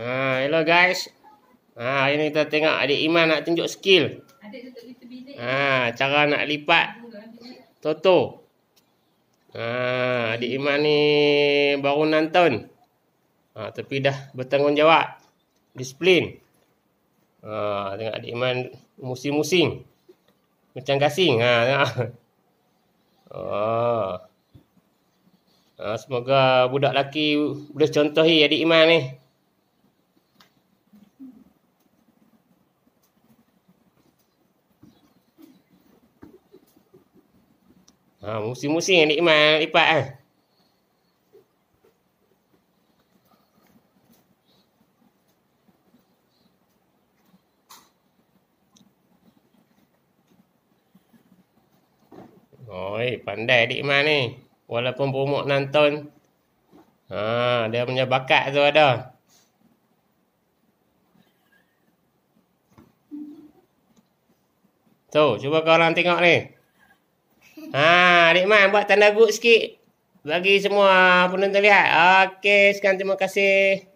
Ha, hello guys. Ha, hari ni kita tengok adik Iman nak tunjuk skill. Adik Ha, cara nak lipat. Toto. Ha, adik Iman ni baru nonton. Ha, tapi dah bertanggungjawab. Disiplin. Ha, tengok adik Iman musim-musim. Macam gasing. Ha, tengok. Ha. Ha, semoga budak lelaki boleh contohi adik Iman ni. Ha, musim-musim yang nikmat lipat kan. Oi, pandai adik Iman ni. Walaupun pomok nonton. Ha, dia punya bakat tu ada. Tu, so, cuba kau orang tengok ni. Ha, Adik Man buat tanda good sikit bagi semua penonton lihat. Okey, sekarang terima kasih.